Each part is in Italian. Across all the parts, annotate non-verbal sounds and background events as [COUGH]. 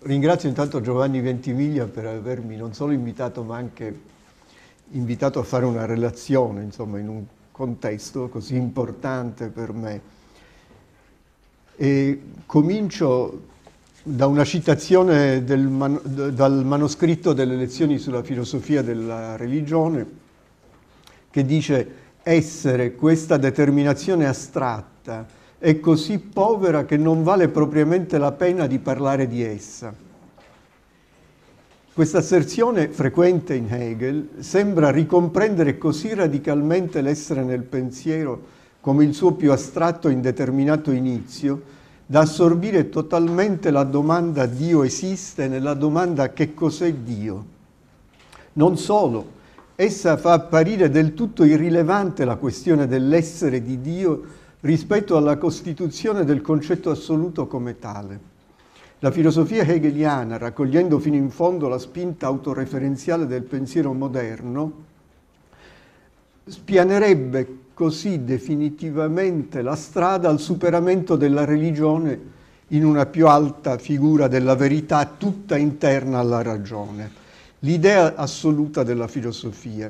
Ringrazio intanto Giovanni Ventimiglia per avermi non solo invitato ma anche invitato a fare una relazione insomma, in un contesto così importante per me. E comincio da una citazione man dal manoscritto delle lezioni sulla filosofia della religione che dice essere questa determinazione astratta è così povera che non vale propriamente la pena di parlare di essa. Questa asserzione, frequente in Hegel, sembra ricomprendere così radicalmente l'essere nel pensiero come il suo più astratto e indeterminato inizio, da assorbire totalmente la domanda Dio esiste nella domanda che cos'è Dio. Non solo, essa fa apparire del tutto irrilevante la questione dell'essere di Dio rispetto alla costituzione del concetto assoluto come tale. La filosofia hegeliana, raccogliendo fino in fondo la spinta autoreferenziale del pensiero moderno, spianerebbe così definitivamente la strada al superamento della religione in una più alta figura della verità tutta interna alla ragione, l'idea assoluta della filosofia.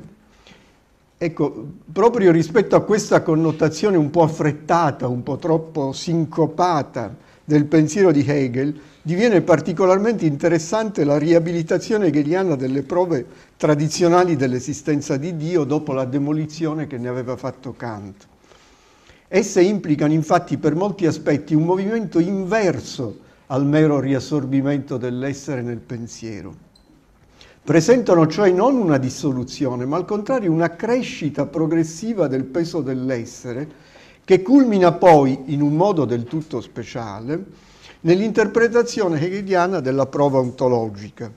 Ecco, proprio rispetto a questa connotazione un po' affrettata, un po' troppo sincopata del pensiero di Hegel, diviene particolarmente interessante la riabilitazione hegeliana delle prove tradizionali dell'esistenza di Dio dopo la demolizione che ne aveva fatto Kant. Esse implicano infatti per molti aspetti un movimento inverso al mero riassorbimento dell'essere nel pensiero Presentano cioè non una dissoluzione, ma al contrario una crescita progressiva del peso dell'essere che culmina poi, in un modo del tutto speciale, nell'interpretazione hegeliana della prova ontologica.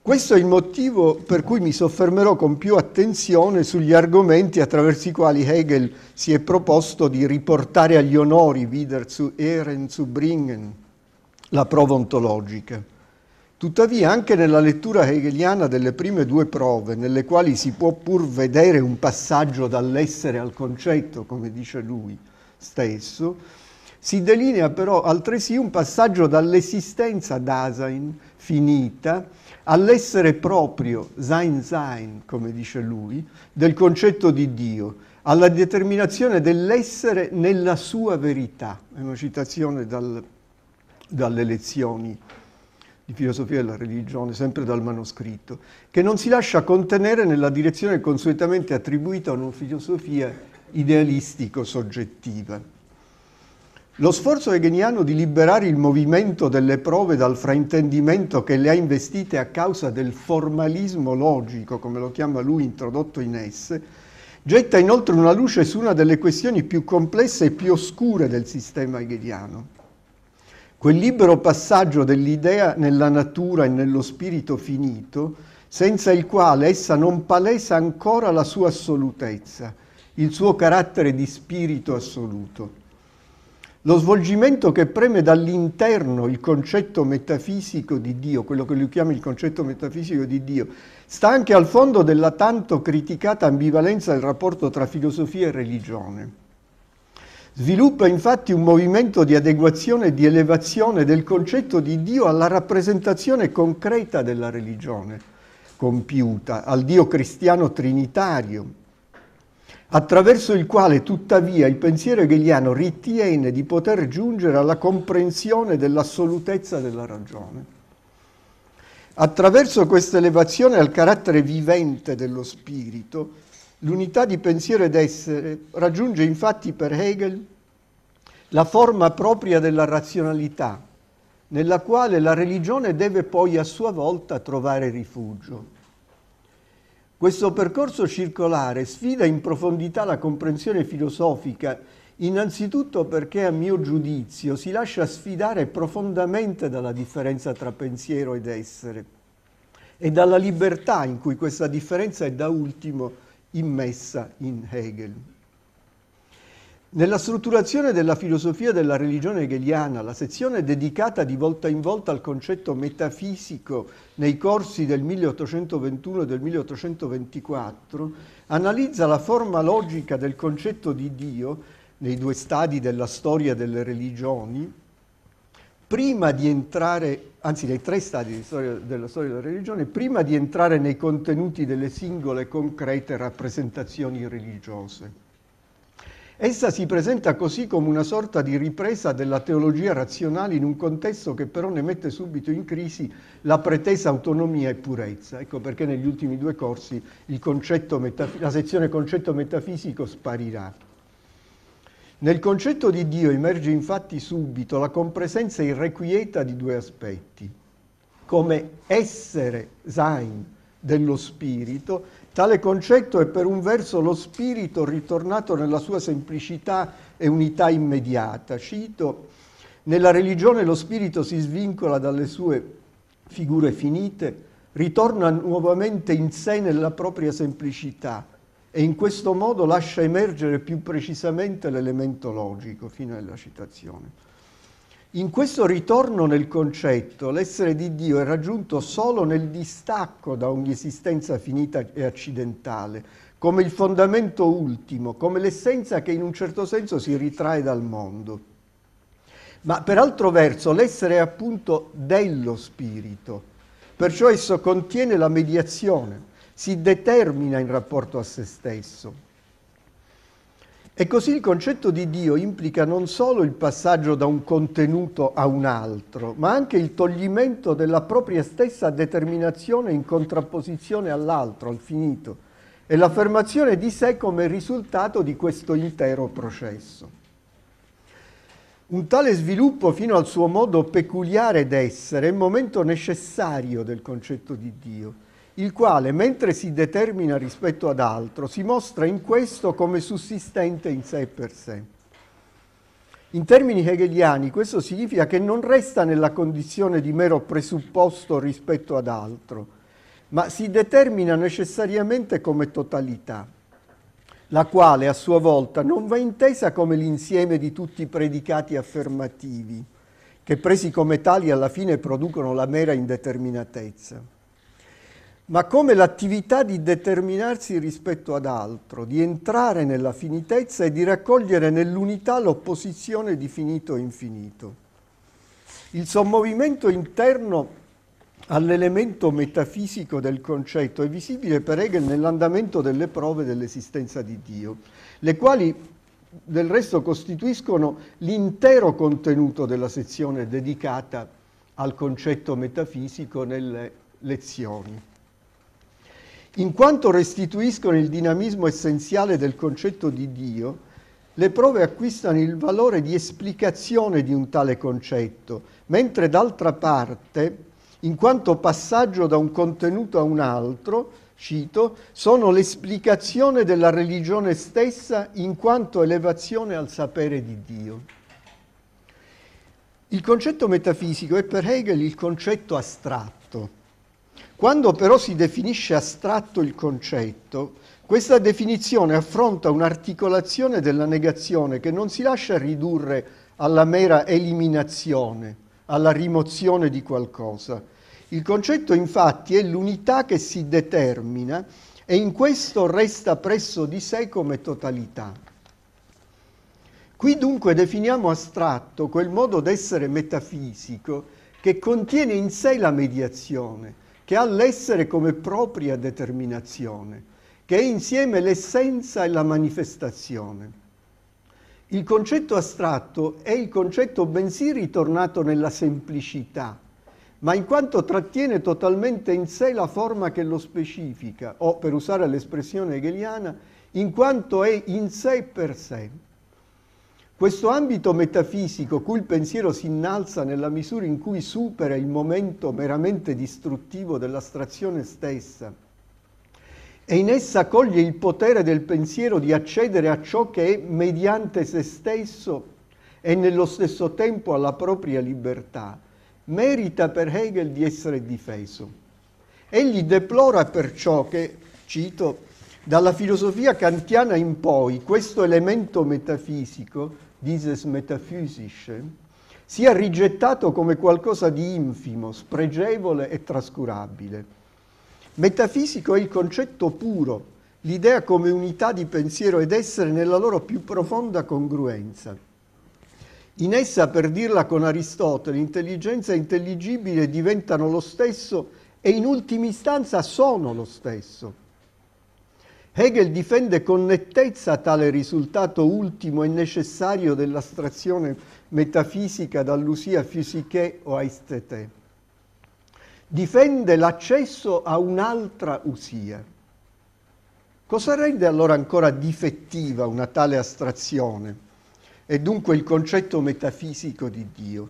Questo è il motivo per cui mi soffermerò con più attenzione sugli argomenti attraverso i quali Hegel si è proposto di riportare agli onori, wieder zu Ehren, zu bringen, la prova ontologica. Tuttavia anche nella lettura hegeliana delle prime due prove, nelle quali si può pur vedere un passaggio dall'essere al concetto, come dice lui stesso, si delinea però altresì un passaggio dall'esistenza Dasein, finita, all'essere proprio, sein sein, come dice lui, del concetto di Dio, alla determinazione dell'essere nella sua verità. È una citazione dal, dalle lezioni di filosofia della religione, sempre dal manoscritto, che non si lascia contenere nella direzione consuetamente attribuita a una filosofia idealistico-soggettiva. Lo sforzo hegeliano di liberare il movimento delle prove dal fraintendimento che le ha investite a causa del formalismo logico, come lo chiama lui, introdotto in esse, getta inoltre una luce su una delle questioni più complesse e più oscure del sistema hegeliano quel libero passaggio dell'idea nella natura e nello spirito finito, senza il quale essa non palesa ancora la sua assolutezza, il suo carattere di spirito assoluto. Lo svolgimento che preme dall'interno il concetto metafisico di Dio, quello che lui chiama il concetto metafisico di Dio, sta anche al fondo della tanto criticata ambivalenza del rapporto tra filosofia e religione. Sviluppa infatti un movimento di adeguazione e di elevazione del concetto di Dio alla rappresentazione concreta della religione compiuta, al Dio cristiano trinitario, attraverso il quale tuttavia il pensiero hegeliano ritiene di poter giungere alla comprensione dell'assolutezza della ragione. Attraverso questa elevazione al carattere vivente dello spirito, L'unità di pensiero ed essere raggiunge infatti per Hegel la forma propria della razionalità, nella quale la religione deve poi a sua volta trovare rifugio. Questo percorso circolare sfida in profondità la comprensione filosofica, innanzitutto perché a mio giudizio si lascia sfidare profondamente dalla differenza tra pensiero ed essere e dalla libertà in cui questa differenza è da ultimo immessa in Hegel. Nella strutturazione della filosofia della religione hegeliana, la sezione dedicata di volta in volta al concetto metafisico nei corsi del 1821 e del 1824, analizza la forma logica del concetto di Dio nei due stadi della storia delle religioni prima di entrare, anzi dei tre stadi storia, della storia della religione, prima di entrare nei contenuti delle singole concrete rappresentazioni religiose. Essa si presenta così come una sorta di ripresa della teologia razionale in un contesto che però ne mette subito in crisi la pretesa autonomia e purezza. Ecco perché negli ultimi due corsi la sezione concetto metafisico sparirà. Nel concetto di Dio emerge infatti subito la compresenza irrequieta di due aspetti. Come essere Zain dello spirito, tale concetto è per un verso lo spirito ritornato nella sua semplicità e unità immediata. Cito, nella religione lo spirito si svincola dalle sue figure finite, ritorna nuovamente in sé nella propria semplicità e in questo modo lascia emergere più precisamente l'elemento logico, fino alla citazione. In questo ritorno nel concetto, l'essere di Dio è raggiunto solo nel distacco da ogni esistenza finita e accidentale, come il fondamento ultimo, come l'essenza che in un certo senso si ritrae dal mondo. Ma per altro verso, l'essere è appunto dello spirito, perciò esso contiene la mediazione, si determina in rapporto a se stesso. E così il concetto di Dio implica non solo il passaggio da un contenuto a un altro, ma anche il toglimento della propria stessa determinazione in contrapposizione all'altro, al finito, e l'affermazione di sé come risultato di questo intero processo. Un tale sviluppo fino al suo modo peculiare d'essere è il momento necessario del concetto di Dio, il quale, mentre si determina rispetto ad altro, si mostra in questo come sussistente in sé per sé. In termini hegeliani questo significa che non resta nella condizione di mero presupposto rispetto ad altro, ma si determina necessariamente come totalità, la quale a sua volta non va intesa come l'insieme di tutti i predicati affermativi, che presi come tali alla fine producono la mera indeterminatezza ma come l'attività di determinarsi rispetto ad altro, di entrare nella finitezza e di raccogliere nell'unità l'opposizione di finito e infinito. Il sommovimento interno all'elemento metafisico del concetto è visibile per Hegel nell'andamento delle prove dell'esistenza di Dio, le quali del resto costituiscono l'intero contenuto della sezione dedicata al concetto metafisico nelle lezioni in quanto restituiscono il dinamismo essenziale del concetto di Dio, le prove acquistano il valore di esplicazione di un tale concetto, mentre d'altra parte, in quanto passaggio da un contenuto a un altro, cito, sono l'esplicazione della religione stessa in quanto elevazione al sapere di Dio. Il concetto metafisico è per Hegel il concetto astratto quando però si definisce astratto il concetto, questa definizione affronta un'articolazione della negazione che non si lascia ridurre alla mera eliminazione, alla rimozione di qualcosa. Il concetto infatti è l'unità che si determina e in questo resta presso di sé come totalità. Qui dunque definiamo astratto quel modo d'essere metafisico che contiene in sé la mediazione, che ha l'essere come propria determinazione, che è insieme l'essenza e la manifestazione. Il concetto astratto è il concetto bensì ritornato nella semplicità, ma in quanto trattiene totalmente in sé la forma che lo specifica, o per usare l'espressione hegeliana, in quanto è in sé per sé. Questo ambito metafisico cui il pensiero si innalza nella misura in cui supera il momento meramente distruttivo dell'astrazione stessa e in essa coglie il potere del pensiero di accedere a ciò che è mediante se stesso e nello stesso tempo alla propria libertà, merita per Hegel di essere difeso. Egli deplora perciò che, cito, dalla filosofia kantiana in poi questo elemento metafisico, dieses metaphysische, sia rigettato come qualcosa di infimo, spregevole e trascurabile. Metafisico è il concetto puro, l'idea come unità di pensiero ed essere nella loro più profonda congruenza. In essa, per dirla con Aristotele, intelligenza e intelligibile diventano lo stesso e in ultima istanza sono lo stesso. Hegel difende con nettezza tale risultato ultimo e necessario dell'astrazione metafisica dall'usia physique o aistete. Difende l'accesso a un'altra usia. Cosa rende allora ancora difettiva una tale astrazione e dunque il concetto metafisico di Dio?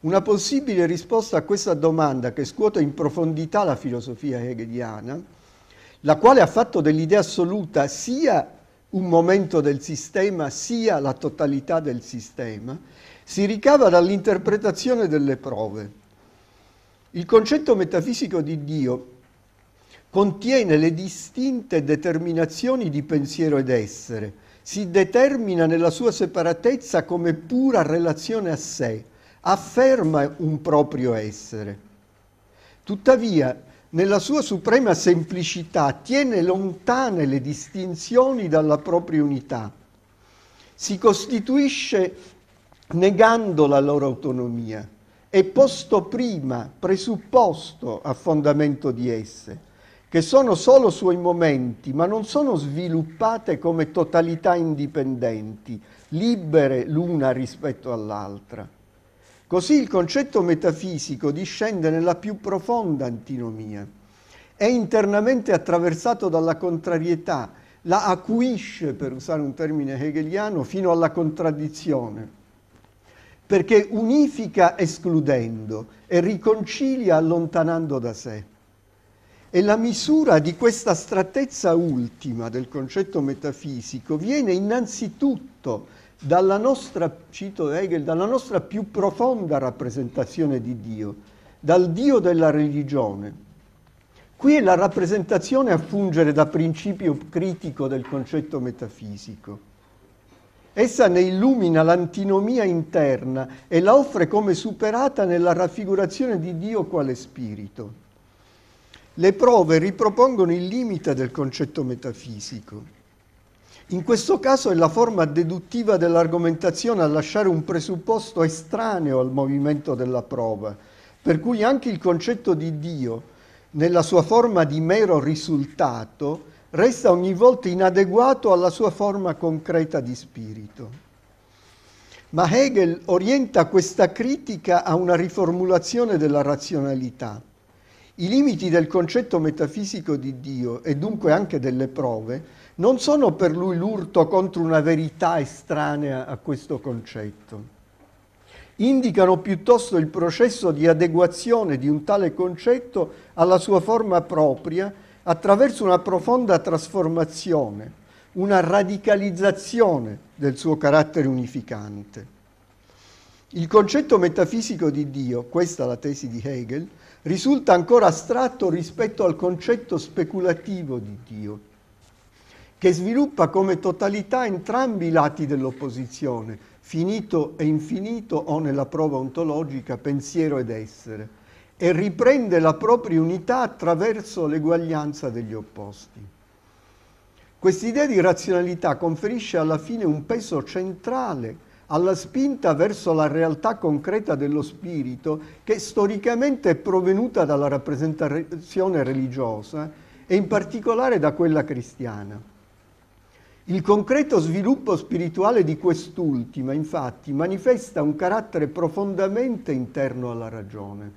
Una possibile risposta a questa domanda che scuote in profondità la filosofia hegeliana la quale ha fatto dell'idea assoluta sia un momento del sistema sia la totalità del sistema, si ricava dall'interpretazione delle prove. Il concetto metafisico di Dio contiene le distinte determinazioni di pensiero ed essere, si determina nella sua separatezza come pura relazione a sé, afferma un proprio essere. Tuttavia, nella sua suprema semplicità, tiene lontane le distinzioni dalla propria unità, si costituisce negando la loro autonomia, è posto prima, presupposto a fondamento di esse, che sono solo suoi momenti, ma non sono sviluppate come totalità indipendenti, libere l'una rispetto all'altra. Così il concetto metafisico discende nella più profonda antinomia, è internamente attraversato dalla contrarietà, la acuisce, per usare un termine hegeliano, fino alla contraddizione perché unifica escludendo e riconcilia allontanando da sé. E la misura di questa strattezza ultima del concetto metafisico viene innanzitutto dalla nostra, cito Hegel, dalla nostra più profonda rappresentazione di Dio, dal Dio della religione. Qui è la rappresentazione a fungere da principio critico del concetto metafisico. Essa ne illumina l'antinomia interna e la offre come superata nella raffigurazione di Dio quale spirito. Le prove ripropongono il limite del concetto metafisico in questo caso è la forma deduttiva dell'argomentazione a lasciare un presupposto estraneo al movimento della prova, per cui anche il concetto di Dio, nella sua forma di mero risultato, resta ogni volta inadeguato alla sua forma concreta di spirito. Ma Hegel orienta questa critica a una riformulazione della razionalità. I limiti del concetto metafisico di Dio e dunque anche delle prove non sono per lui l'urto contro una verità estranea a questo concetto. Indicano piuttosto il processo di adeguazione di un tale concetto alla sua forma propria attraverso una profonda trasformazione, una radicalizzazione del suo carattere unificante. Il concetto metafisico di Dio, questa è la tesi di Hegel, risulta ancora astratto rispetto al concetto speculativo di Dio che sviluppa come totalità entrambi i lati dell'opposizione, finito e infinito o nella prova ontologica pensiero ed essere, e riprende la propria unità attraverso l'eguaglianza degli opposti. Quest'idea di razionalità conferisce alla fine un peso centrale alla spinta verso la realtà concreta dello spirito che storicamente è provenuta dalla rappresentazione religiosa e in particolare da quella cristiana. Il concreto sviluppo spirituale di quest'ultima, infatti, manifesta un carattere profondamente interno alla ragione,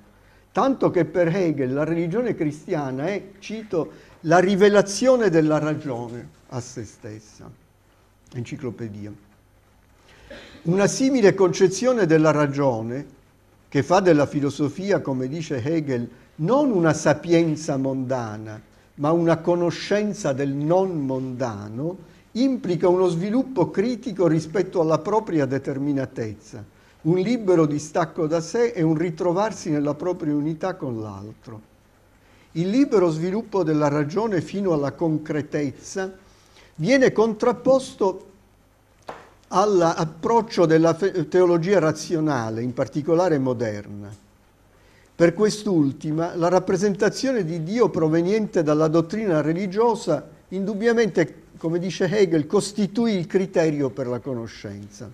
tanto che per Hegel la religione cristiana è, cito, la rivelazione della ragione a se stessa. Enciclopedia. Una simile concezione della ragione, che fa della filosofia, come dice Hegel, non una sapienza mondana, ma una conoscenza del non mondano, implica uno sviluppo critico rispetto alla propria determinatezza, un libero distacco da sé e un ritrovarsi nella propria unità con l'altro. Il libero sviluppo della ragione fino alla concretezza viene contrapposto all'approccio della teologia razionale, in particolare moderna. Per quest'ultima, la rappresentazione di Dio proveniente dalla dottrina religiosa indubbiamente come dice Hegel, costituì il criterio per la conoscenza.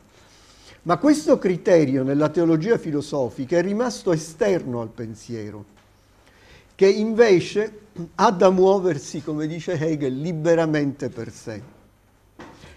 Ma questo criterio nella teologia filosofica è rimasto esterno al pensiero, che invece ha da muoversi, come dice Hegel, liberamente per sé.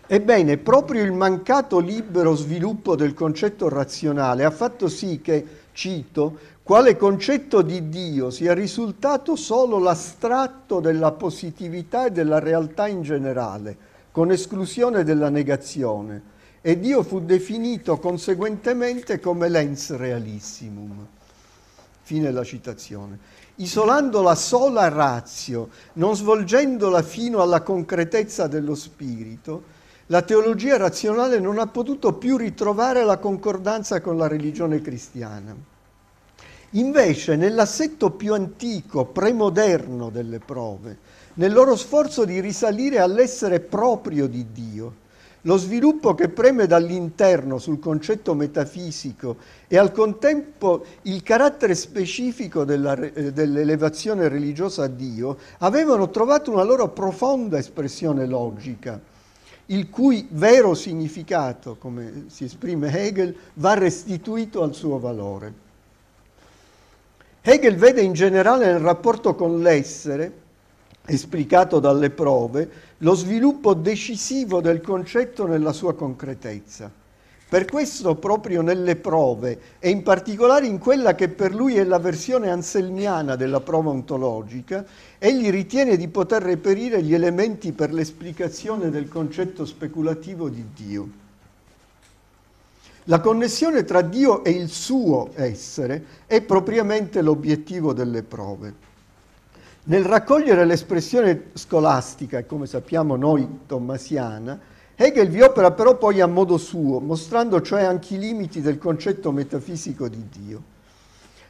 Ebbene, proprio il mancato libero sviluppo del concetto razionale ha fatto sì che cito, quale concetto di Dio sia risultato solo l'astratto della positività e della realtà in generale, con esclusione della negazione, e Dio fu definito conseguentemente come lens realissimum. Fine la citazione. Isolando la sola razio, non svolgendola fino alla concretezza dello spirito, la teologia razionale non ha potuto più ritrovare la concordanza con la religione cristiana. Invece, nell'assetto più antico, premoderno delle prove, nel loro sforzo di risalire all'essere proprio di Dio, lo sviluppo che preme dall'interno sul concetto metafisico e al contempo il carattere specifico della, eh, dell'elevazione religiosa a Dio, avevano trovato una loro profonda espressione logica il cui vero significato, come si esprime Hegel, va restituito al suo valore. Hegel vede in generale nel rapporto con l'essere, esplicato dalle prove, lo sviluppo decisivo del concetto nella sua concretezza. Per questo proprio nelle prove, e in particolare in quella che per lui è la versione anselmiana della prova ontologica, egli ritiene di poter reperire gli elementi per l'esplicazione del concetto speculativo di Dio. La connessione tra Dio e il suo essere è propriamente l'obiettivo delle prove. Nel raccogliere l'espressione scolastica, come sappiamo noi tommasiana, Hegel vi opera però poi a modo suo, mostrando cioè anche i limiti del concetto metafisico di Dio.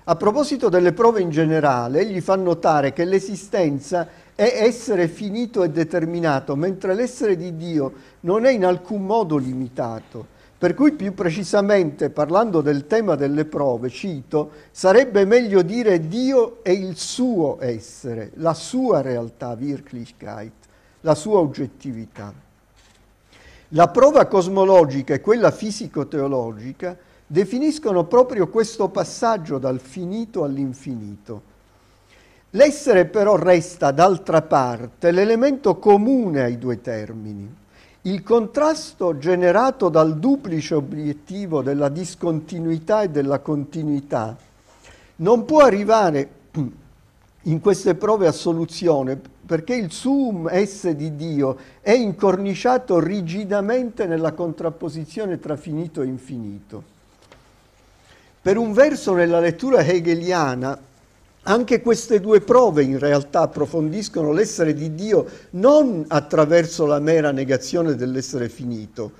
A proposito delle prove in generale, egli fa notare che l'esistenza è essere finito e determinato, mentre l'essere di Dio non è in alcun modo limitato. Per cui più precisamente, parlando del tema delle prove, cito, sarebbe meglio dire Dio è il suo essere, la sua realtà, Wirklichkeit, la sua oggettività. La prova cosmologica e quella fisico-teologica definiscono proprio questo passaggio dal finito all'infinito. L'essere però resta, d'altra parte, l'elemento comune ai due termini. Il contrasto generato dal duplice obiettivo della discontinuità e della continuità non può arrivare [CLEARS THROAT] in queste prove a soluzione perché il sum S di Dio è incorniciato rigidamente nella contrapposizione tra finito e infinito. Per un verso nella lettura hegeliana anche queste due prove in realtà approfondiscono l'essere di Dio non attraverso la mera negazione dell'essere finito,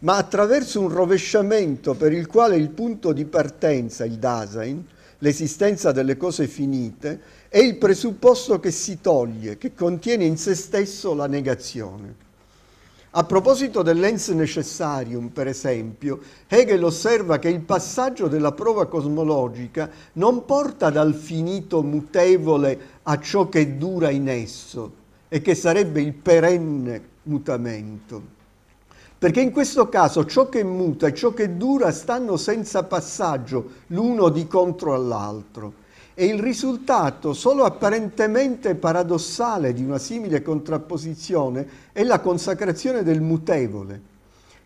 ma attraverso un rovesciamento per il quale il punto di partenza, il Dasein, l'esistenza delle cose finite, è il presupposto che si toglie, che contiene in se stesso la negazione. A proposito dell'ens necessarium, per esempio, Hegel osserva che il passaggio della prova cosmologica non porta dal finito mutevole a ciò che dura in esso e che sarebbe il perenne mutamento perché in questo caso ciò che muta e ciò che dura stanno senza passaggio l'uno di contro all'altro. E il risultato, solo apparentemente paradossale, di una simile contrapposizione è la consacrazione del mutevole.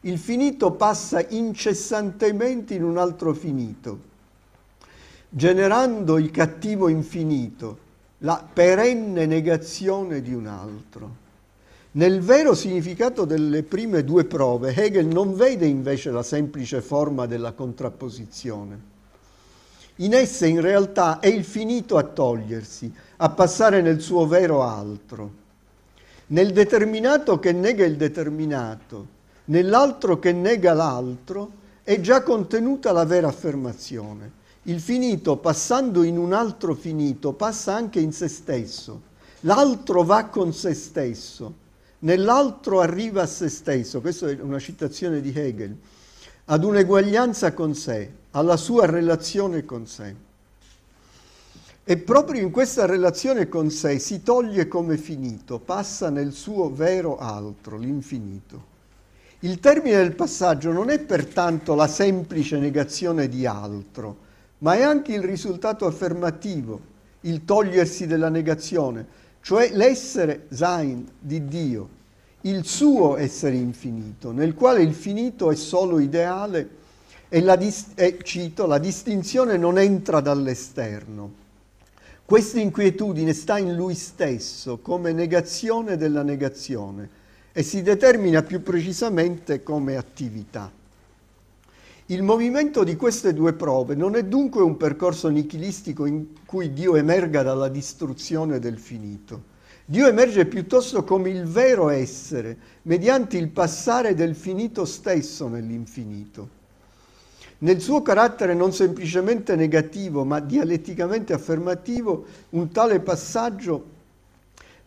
Il finito passa incessantemente in un altro finito, generando il cattivo infinito, la perenne negazione di un altro. Nel vero significato delle prime due prove, Hegel non vede invece la semplice forma della contrapposizione. In esse in realtà è il finito a togliersi, a passare nel suo vero altro. Nel determinato che nega il determinato, nell'altro che nega l'altro, è già contenuta la vera affermazione. Il finito, passando in un altro finito, passa anche in se stesso. L'altro va con se stesso nell'altro arriva a se stesso, questa è una citazione di Hegel, ad un'eguaglianza con sé, alla sua relazione con sé. E proprio in questa relazione con sé si toglie come finito, passa nel suo vero altro, l'infinito. Il termine del passaggio non è pertanto la semplice negazione di altro, ma è anche il risultato affermativo, il togliersi della negazione, cioè l'essere Zain di Dio, il suo essere infinito, nel quale il finito è solo ideale e, la e, cito, la distinzione non entra dall'esterno. Questa inquietudine sta in lui stesso come negazione della negazione e si determina più precisamente come attività. Il movimento di queste due prove non è dunque un percorso nichilistico in cui Dio emerga dalla distruzione del finito. Dio emerge piuttosto come il vero essere, mediante il passare del finito stesso nell'infinito. Nel suo carattere non semplicemente negativo, ma dialetticamente affermativo, un tale passaggio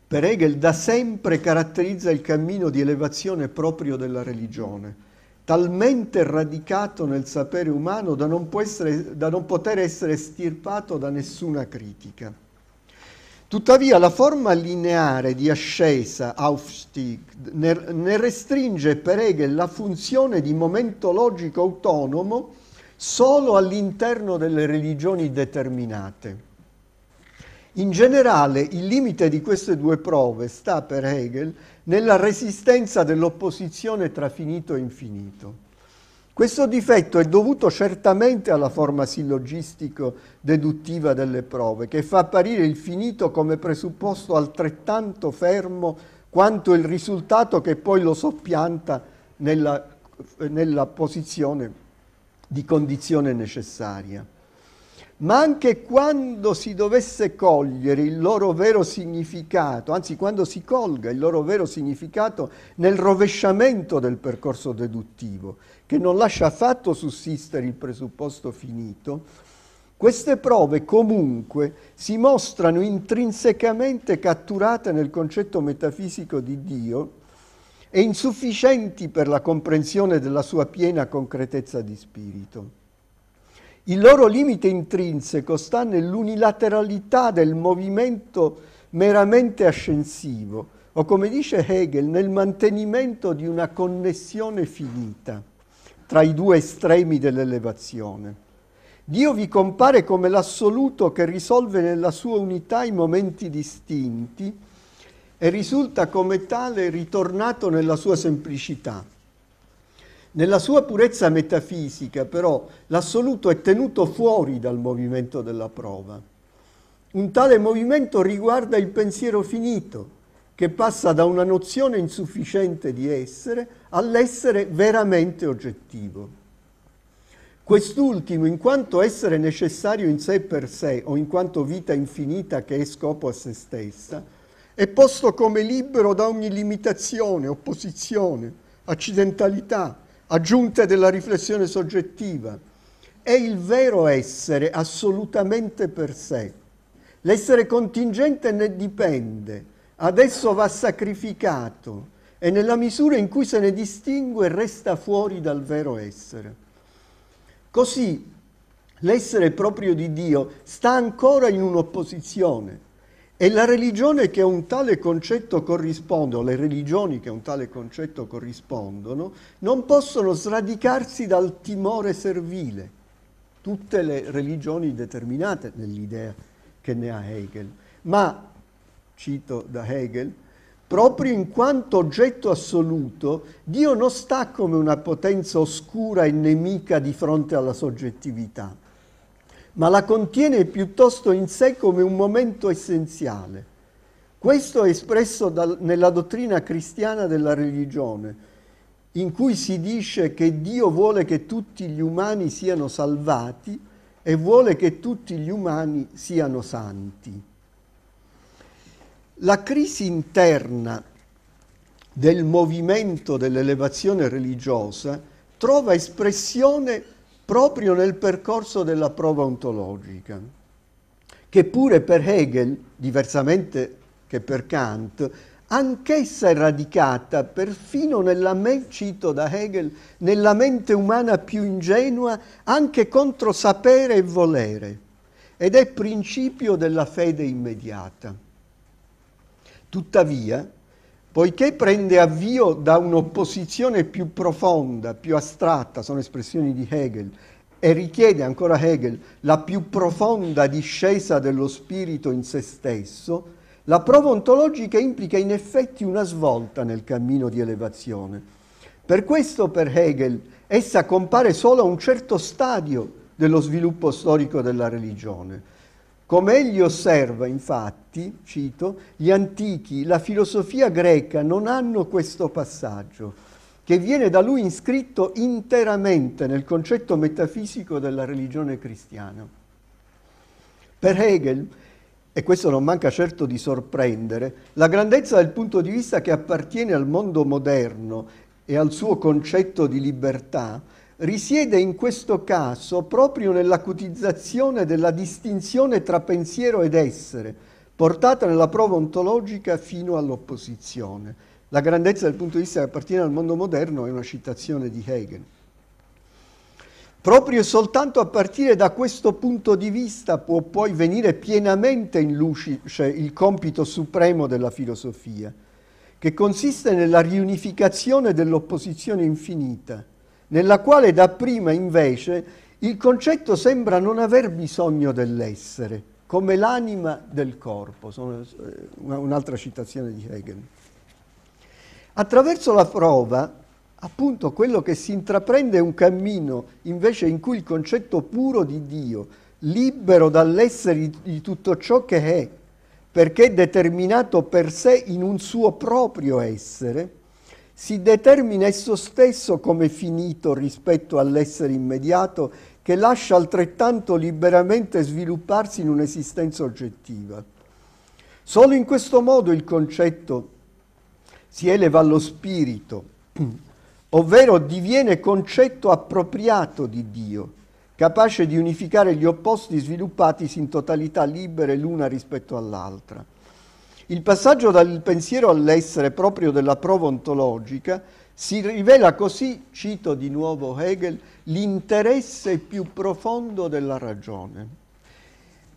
per Hegel da sempre caratterizza il cammino di elevazione proprio della religione talmente radicato nel sapere umano da non, essere, da non poter essere stirpato da nessuna critica. Tuttavia la forma lineare di ascesa, Aufstieg, ne, ne restringe per Hegel la funzione di momento logico autonomo solo all'interno delle religioni determinate. In generale il limite di queste due prove sta per Hegel nella resistenza dell'opposizione tra finito e infinito. Questo difetto è dovuto certamente alla forma sillogistico-deduttiva delle prove, che fa apparire il finito come presupposto altrettanto fermo quanto il risultato che poi lo soppianta nella, nella posizione di condizione necessaria ma anche quando si dovesse cogliere il loro vero significato, anzi quando si colga il loro vero significato nel rovesciamento del percorso deduttivo, che non lascia affatto sussistere il presupposto finito, queste prove comunque si mostrano intrinsecamente catturate nel concetto metafisico di Dio e insufficienti per la comprensione della sua piena concretezza di spirito. Il loro limite intrinseco sta nell'unilateralità del movimento meramente ascensivo, o come dice Hegel, nel mantenimento di una connessione finita tra i due estremi dell'elevazione. Dio vi compare come l'assoluto che risolve nella sua unità i momenti distinti e risulta come tale ritornato nella sua semplicità. Nella sua purezza metafisica, però, l'assoluto è tenuto fuori dal movimento della prova. Un tale movimento riguarda il pensiero finito, che passa da una nozione insufficiente di essere all'essere veramente oggettivo. Quest'ultimo, in quanto essere necessario in sé per sé o in quanto vita infinita che è scopo a se stessa, è posto come libero da ogni limitazione, opposizione, accidentalità, aggiunte della riflessione soggettiva, è il vero essere assolutamente per sé. L'essere contingente ne dipende, adesso va sacrificato e nella misura in cui se ne distingue resta fuori dal vero essere. Così l'essere proprio di Dio sta ancora in un'opposizione e la religione che un tale concetto corrisponde, o le religioni che a un tale concetto corrispondono, non possono sradicarsi dal timore servile. Tutte le religioni determinate nell'idea che ne ha Hegel. Ma, cito da Hegel, proprio in quanto oggetto assoluto, Dio non sta come una potenza oscura e nemica di fronte alla soggettività ma la contiene piuttosto in sé come un momento essenziale. Questo è espresso dal, nella dottrina cristiana della religione, in cui si dice che Dio vuole che tutti gli umani siano salvati e vuole che tutti gli umani siano santi. La crisi interna del movimento dell'elevazione religiosa trova espressione proprio nel percorso della prova ontologica, che pure per Hegel, diversamente che per Kant, anch'essa è radicata perfino nella me, cito da Hegel, nella mente umana più ingenua, anche contro sapere e volere, ed è principio della fede immediata. Tuttavia, poiché prende avvio da un'opposizione più profonda, più astratta, sono espressioni di Hegel, e richiede ancora Hegel la più profonda discesa dello spirito in se stesso, la prova ontologica implica in effetti una svolta nel cammino di elevazione. Per questo per Hegel essa compare solo a un certo stadio dello sviluppo storico della religione. Come egli osserva, infatti, cito, gli antichi, la filosofia greca non hanno questo passaggio, che viene da lui iscritto interamente nel concetto metafisico della religione cristiana. Per Hegel, e questo non manca certo di sorprendere, la grandezza del punto di vista che appartiene al mondo moderno e al suo concetto di libertà risiede in questo caso proprio nell'acutizzazione della distinzione tra pensiero ed essere, portata nella prova ontologica fino all'opposizione. La grandezza del punto di vista che appartiene al mondo moderno è una citazione di Hegel. Proprio e soltanto a partire da questo punto di vista può poi venire pienamente in luce cioè il compito supremo della filosofia, che consiste nella riunificazione dell'opposizione infinita, nella quale dapprima invece il concetto sembra non aver bisogno dell'essere, come l'anima del corpo. Eh, un'altra citazione di Hegel. Attraverso la prova, appunto quello che si intraprende è un cammino invece in cui il concetto puro di Dio, libero dall'essere di tutto ciò che è, perché determinato per sé in un suo proprio essere, si determina esso stesso come finito rispetto all'essere immediato che lascia altrettanto liberamente svilupparsi in un'esistenza oggettiva. Solo in questo modo il concetto si eleva allo spirito, [CLEARS THROAT] ovvero diviene concetto appropriato di Dio, capace di unificare gli opposti sviluppatisi in totalità libere l'una rispetto all'altra. Il passaggio dal pensiero all'essere proprio della prova ontologica si rivela così, cito di nuovo Hegel, l'interesse più profondo della ragione.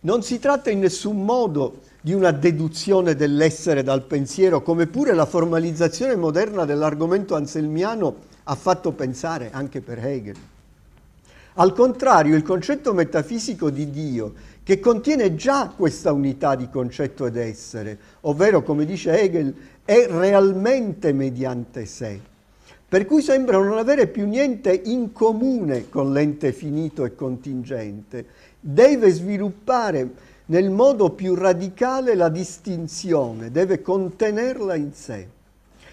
Non si tratta in nessun modo di una deduzione dell'essere dal pensiero, come pure la formalizzazione moderna dell'argomento anselmiano ha fatto pensare anche per Hegel. Al contrario, il concetto metafisico di Dio che contiene già questa unità di concetto ed essere, ovvero, come dice Hegel, è realmente mediante sé, per cui sembra non avere più niente in comune con l'ente finito e contingente, deve sviluppare nel modo più radicale la distinzione, deve contenerla in sé,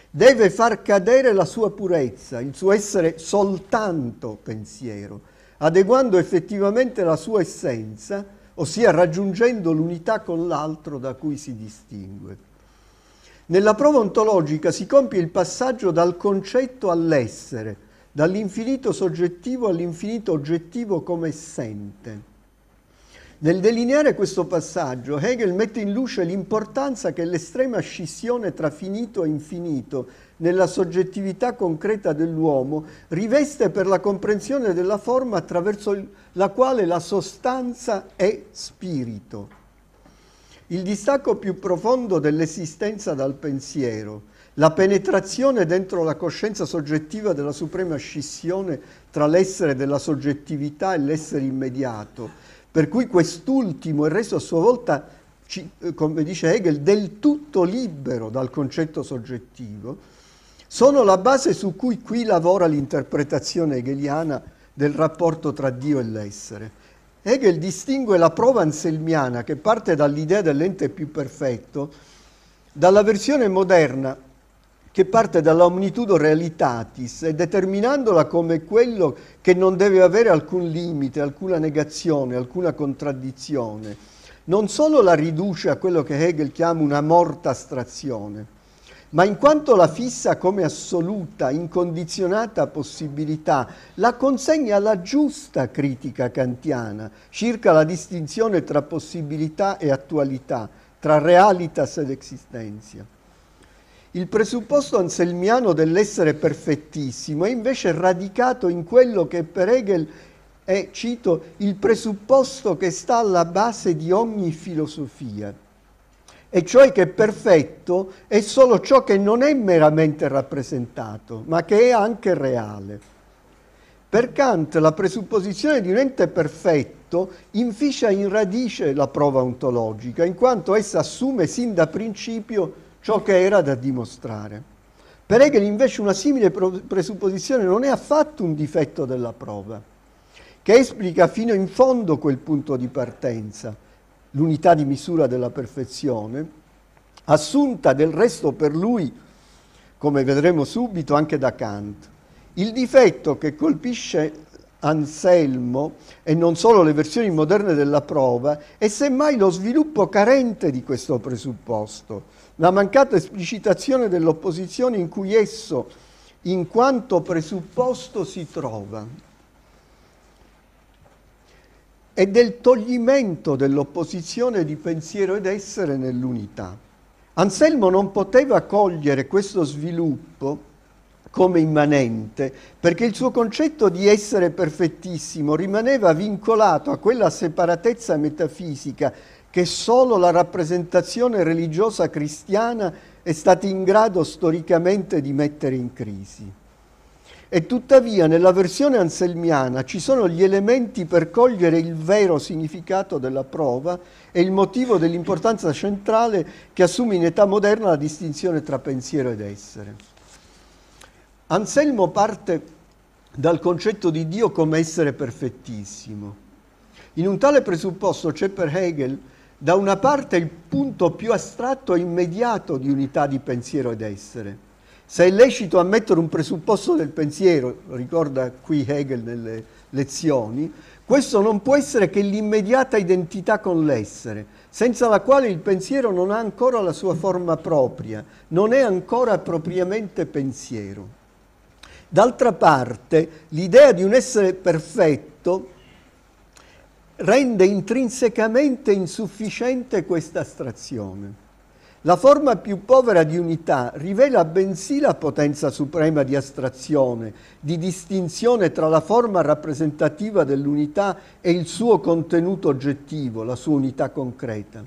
deve far cadere la sua purezza, il suo essere soltanto pensiero, adeguando effettivamente la sua essenza ossia raggiungendo l'unità con l'altro da cui si distingue. Nella prova ontologica si compie il passaggio dal concetto all'essere, dall'infinito soggettivo all'infinito oggettivo come essente. Nel delineare questo passaggio, Hegel mette in luce l'importanza che l'estrema scissione tra finito e infinito nella soggettività concreta dell'uomo riveste per la comprensione della forma attraverso la quale la sostanza è spirito. Il distacco più profondo dell'esistenza dal pensiero, la penetrazione dentro la coscienza soggettiva della suprema scissione tra l'essere della soggettività e l'essere immediato, per cui quest'ultimo è reso a sua volta, come dice Hegel, del tutto libero dal concetto soggettivo, sono la base su cui qui lavora l'interpretazione hegeliana del rapporto tra Dio e l'essere. Hegel distingue la prova anselmiana che parte dall'idea dell'ente più perfetto dalla versione moderna che parte dall'omnitudo realitatis e determinandola come quello che non deve avere alcun limite, alcuna negazione, alcuna contraddizione, non solo la riduce a quello che Hegel chiama una morta astrazione, ma in quanto la fissa come assoluta, incondizionata possibilità, la consegna alla giusta critica kantiana circa la distinzione tra possibilità e attualità, tra realitas ed existenza. Il presupposto anselmiano dell'essere perfettissimo è invece radicato in quello che per Hegel è, cito, il presupposto che sta alla base di ogni filosofia e cioè che perfetto è solo ciò che non è meramente rappresentato, ma che è anche reale. Per Kant la presupposizione di un ente perfetto inficia in radice la prova ontologica, in quanto essa assume sin da principio ciò che era da dimostrare. Per Hegel invece una simile presupposizione non è affatto un difetto della prova, che esplica fino in fondo quel punto di partenza, l'unità di misura della perfezione, assunta del resto per lui, come vedremo subito, anche da Kant. Il difetto che colpisce Anselmo, e non solo le versioni moderne della prova, è semmai lo sviluppo carente di questo presupposto, la mancata esplicitazione dell'opposizione in cui esso, in quanto presupposto, si trova e del toglimento dell'opposizione di pensiero ed essere nell'unità. Anselmo non poteva cogliere questo sviluppo come immanente, perché il suo concetto di essere perfettissimo rimaneva vincolato a quella separatezza metafisica che solo la rappresentazione religiosa cristiana è stata in grado storicamente di mettere in crisi. E tuttavia nella versione anselmiana ci sono gli elementi per cogliere il vero significato della prova e il motivo dell'importanza centrale che assume in età moderna la distinzione tra pensiero ed essere. Anselmo parte dal concetto di Dio come essere perfettissimo. In un tale presupposto c'è per Hegel da una parte il punto più astratto e immediato di unità di pensiero ed essere, se è lecito ammettere un presupposto del pensiero, lo ricorda qui Hegel nelle lezioni, questo non può essere che l'immediata identità con l'essere, senza la quale il pensiero non ha ancora la sua forma propria, non è ancora propriamente pensiero. D'altra parte, l'idea di un essere perfetto rende intrinsecamente insufficiente questa astrazione. La forma più povera di unità rivela bensì la potenza suprema di astrazione, di distinzione tra la forma rappresentativa dell'unità e il suo contenuto oggettivo, la sua unità concreta.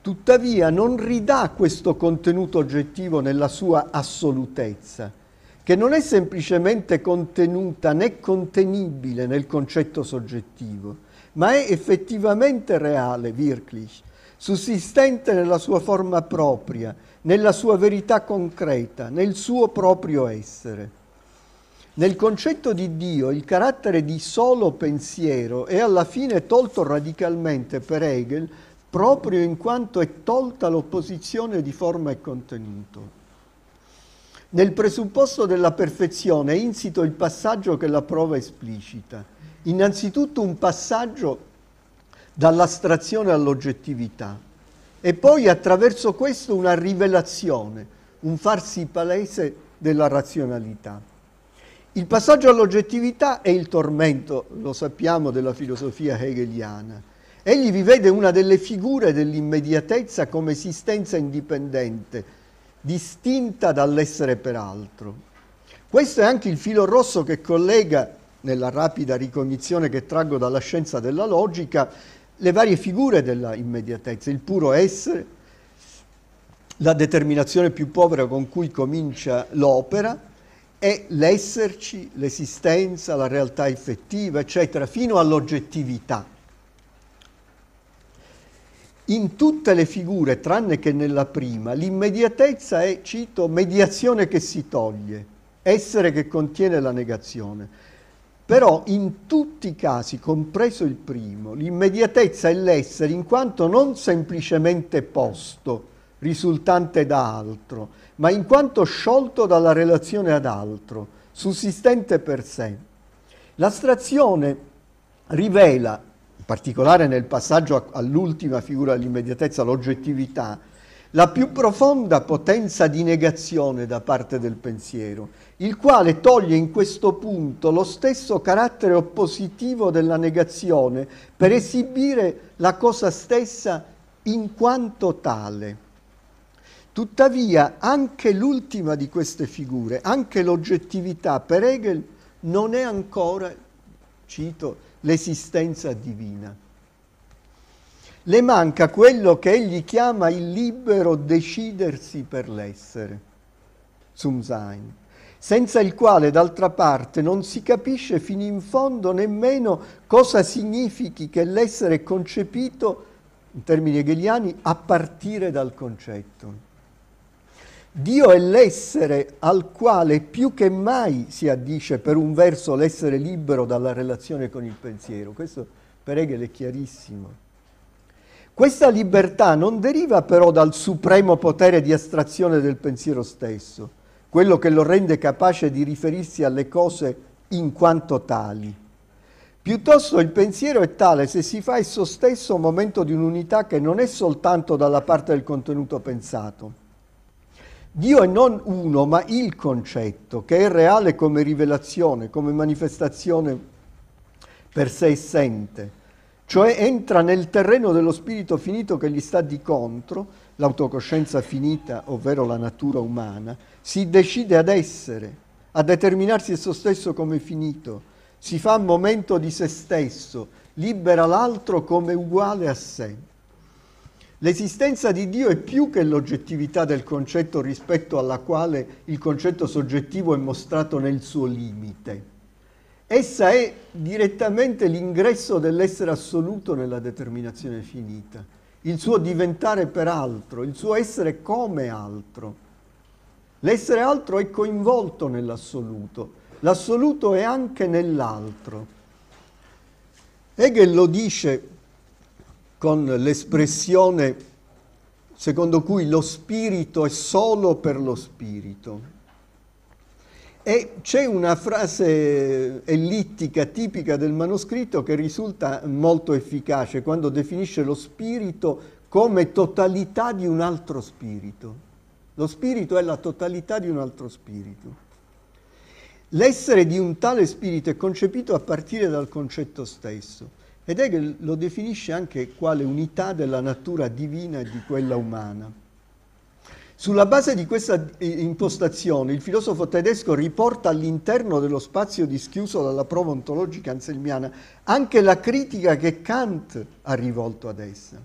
Tuttavia non ridà questo contenuto oggettivo nella sua assolutezza, che non è semplicemente contenuta né contenibile nel concetto soggettivo, ma è effettivamente reale, wirklich, sussistente nella sua forma propria, nella sua verità concreta, nel suo proprio essere. Nel concetto di Dio il carattere di solo pensiero è alla fine tolto radicalmente per Hegel proprio in quanto è tolta l'opposizione di forma e contenuto. Nel presupposto della perfezione è insito il passaggio che la prova esplicita. Innanzitutto un passaggio dall'astrazione all'oggettività e poi attraverso questo una rivelazione, un farsi palese della razionalità. Il passaggio all'oggettività è il tormento, lo sappiamo, della filosofia hegeliana. Egli vi vede una delle figure dell'immediatezza come esistenza indipendente, distinta dall'essere peraltro. Questo è anche il filo rosso che collega, nella rapida ricognizione che traggo dalla scienza della logica, le varie figure della immediatezza, il puro essere, la determinazione più povera con cui comincia l'opera e l'esserci, l'esistenza, la realtà effettiva, eccetera, fino all'oggettività. In tutte le figure, tranne che nella prima, l'immediatezza è, cito, mediazione che si toglie, essere che contiene la negazione. Però in tutti i casi, compreso il primo, l'immediatezza è l'essere in quanto non semplicemente posto, risultante da altro, ma in quanto sciolto dalla relazione ad altro, sussistente per sé. L'astrazione rivela, in particolare nel passaggio all'ultima figura dell'immediatezza, l'oggettività, la più profonda potenza di negazione da parte del pensiero, il quale toglie in questo punto lo stesso carattere oppositivo della negazione per esibire la cosa stessa in quanto tale. Tuttavia anche l'ultima di queste figure, anche l'oggettività per Hegel non è ancora, cito, l'esistenza divina. Le manca quello che egli chiama il libero decidersi per l'essere, zum Sein senza il quale d'altra parte non si capisce fino in fondo nemmeno cosa significhi che l'essere concepito, in termini hegeliani, a partire dal concetto. Dio è l'essere al quale più che mai si addice per un verso l'essere libero dalla relazione con il pensiero. Questo per Hegel è chiarissimo. Questa libertà non deriva però dal supremo potere di astrazione del pensiero stesso, quello che lo rende capace di riferirsi alle cose in quanto tali. Piuttosto il pensiero è tale se si fa esso stesso momento di un'unità che non è soltanto dalla parte del contenuto pensato. Dio è non uno, ma il concetto, che è reale come rivelazione, come manifestazione per sé essente, cioè entra nel terreno dello spirito finito che gli sta di contro l'autocoscienza finita, ovvero la natura umana, si decide ad essere, a determinarsi esso stesso come finito, si fa momento di se stesso, libera l'altro come uguale a sé. L'esistenza di Dio è più che l'oggettività del concetto rispetto alla quale il concetto soggettivo è mostrato nel suo limite. Essa è direttamente l'ingresso dell'essere assoluto nella determinazione finita il suo diventare per altro, il suo essere come altro. L'essere altro è coinvolto nell'assoluto, l'assoluto è anche nell'altro. Hegel lo dice con l'espressione secondo cui lo spirito è solo per lo spirito. E c'è una frase eh, ellittica tipica del manoscritto che risulta molto efficace quando definisce lo spirito come totalità di un altro spirito. Lo spirito è la totalità di un altro spirito. L'essere di un tale spirito è concepito a partire dal concetto stesso ed è che lo definisce anche quale unità della natura divina e di quella umana. Sulla base di questa eh, impostazione, il filosofo tedesco riporta all'interno dello spazio dischiuso dalla prova ontologica anselmiana anche la critica che Kant ha rivolto ad essa.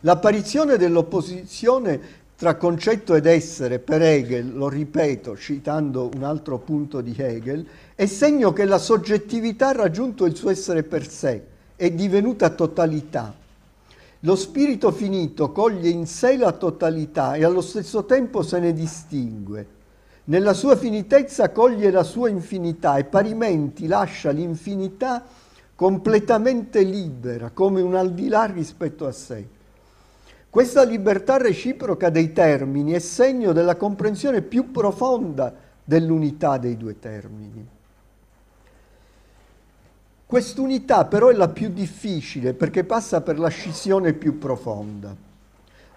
L'apparizione dell'opposizione tra concetto ed essere per Hegel, lo ripeto citando un altro punto di Hegel, è segno che la soggettività ha raggiunto il suo essere per sé, è divenuta totalità, lo spirito finito coglie in sé la totalità e allo stesso tempo se ne distingue. Nella sua finitezza coglie la sua infinità e parimenti lascia l'infinità completamente libera, come un al di là rispetto a sé. Questa libertà reciproca dei termini è segno della comprensione più profonda dell'unità dei due termini. Quest'unità però è la più difficile perché passa per la scissione più profonda.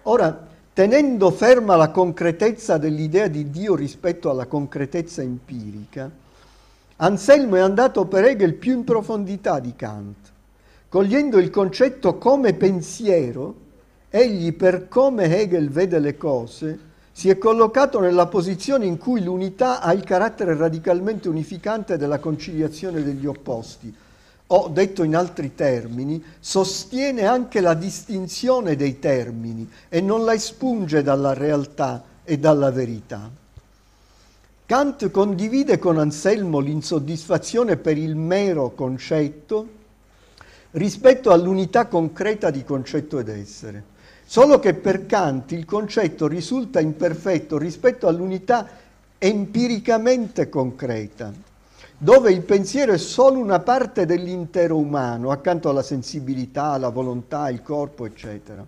Ora, tenendo ferma la concretezza dell'idea di Dio rispetto alla concretezza empirica, Anselmo è andato per Hegel più in profondità di Kant, cogliendo il concetto come pensiero, egli per come Hegel vede le cose, si è collocato nella posizione in cui l'unità ha il carattere radicalmente unificante della conciliazione degli opposti, o detto in altri termini, sostiene anche la distinzione dei termini e non la espunge dalla realtà e dalla verità. Kant condivide con Anselmo l'insoddisfazione per il mero concetto rispetto all'unità concreta di concetto ed essere, solo che per Kant il concetto risulta imperfetto rispetto all'unità empiricamente concreta dove il pensiero è solo una parte dell'intero umano, accanto alla sensibilità, alla volontà, il corpo, eccetera.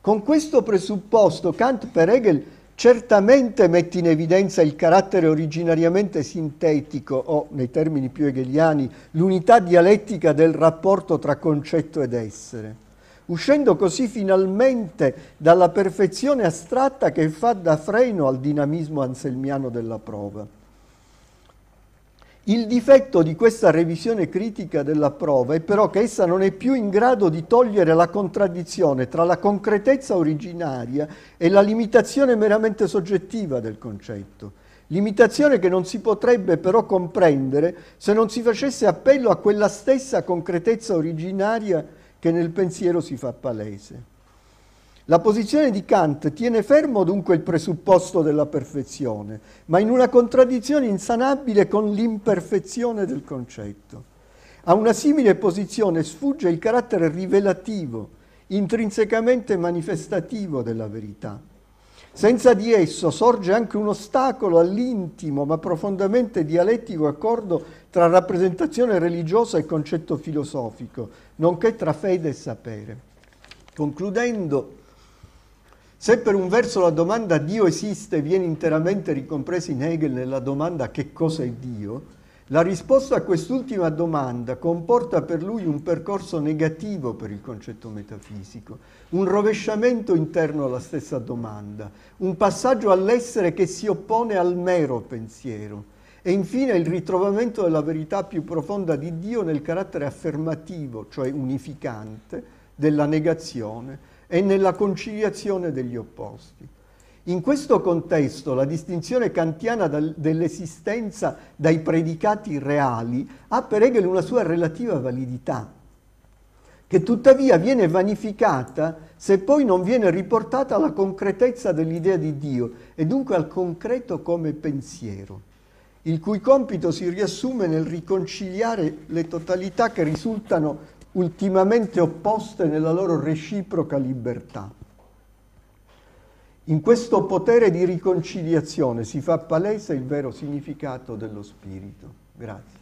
Con questo presupposto Kant per Hegel certamente mette in evidenza il carattere originariamente sintetico o, nei termini più hegeliani, l'unità dialettica del rapporto tra concetto ed essere, uscendo così finalmente dalla perfezione astratta che fa da freno al dinamismo anselmiano della prova. Il difetto di questa revisione critica della prova è però che essa non è più in grado di togliere la contraddizione tra la concretezza originaria e la limitazione meramente soggettiva del concetto. Limitazione che non si potrebbe però comprendere se non si facesse appello a quella stessa concretezza originaria che nel pensiero si fa palese. La posizione di Kant tiene fermo dunque il presupposto della perfezione, ma in una contraddizione insanabile con l'imperfezione del concetto. A una simile posizione sfugge il carattere rivelativo, intrinsecamente manifestativo della verità. Senza di esso sorge anche un ostacolo all'intimo ma profondamente dialettico accordo tra rappresentazione religiosa e concetto filosofico, nonché tra fede e sapere. Concludendo, se per un verso la domanda Dio esiste viene interamente ricompresa in Hegel nella domanda che cosa è Dio, la risposta a quest'ultima domanda comporta per lui un percorso negativo per il concetto metafisico, un rovesciamento interno alla stessa domanda, un passaggio all'essere che si oppone al mero pensiero e infine il ritrovamento della verità più profonda di Dio nel carattere affermativo, cioè unificante, della negazione e nella conciliazione degli opposti. In questo contesto la distinzione kantiana dell'esistenza dai predicati reali ha per Hegel una sua relativa validità, che tuttavia viene vanificata se poi non viene riportata alla concretezza dell'idea di Dio e dunque al concreto come pensiero, il cui compito si riassume nel riconciliare le totalità che risultano ultimamente opposte nella loro reciproca libertà. In questo potere di riconciliazione si fa palese il vero significato dello spirito. Grazie.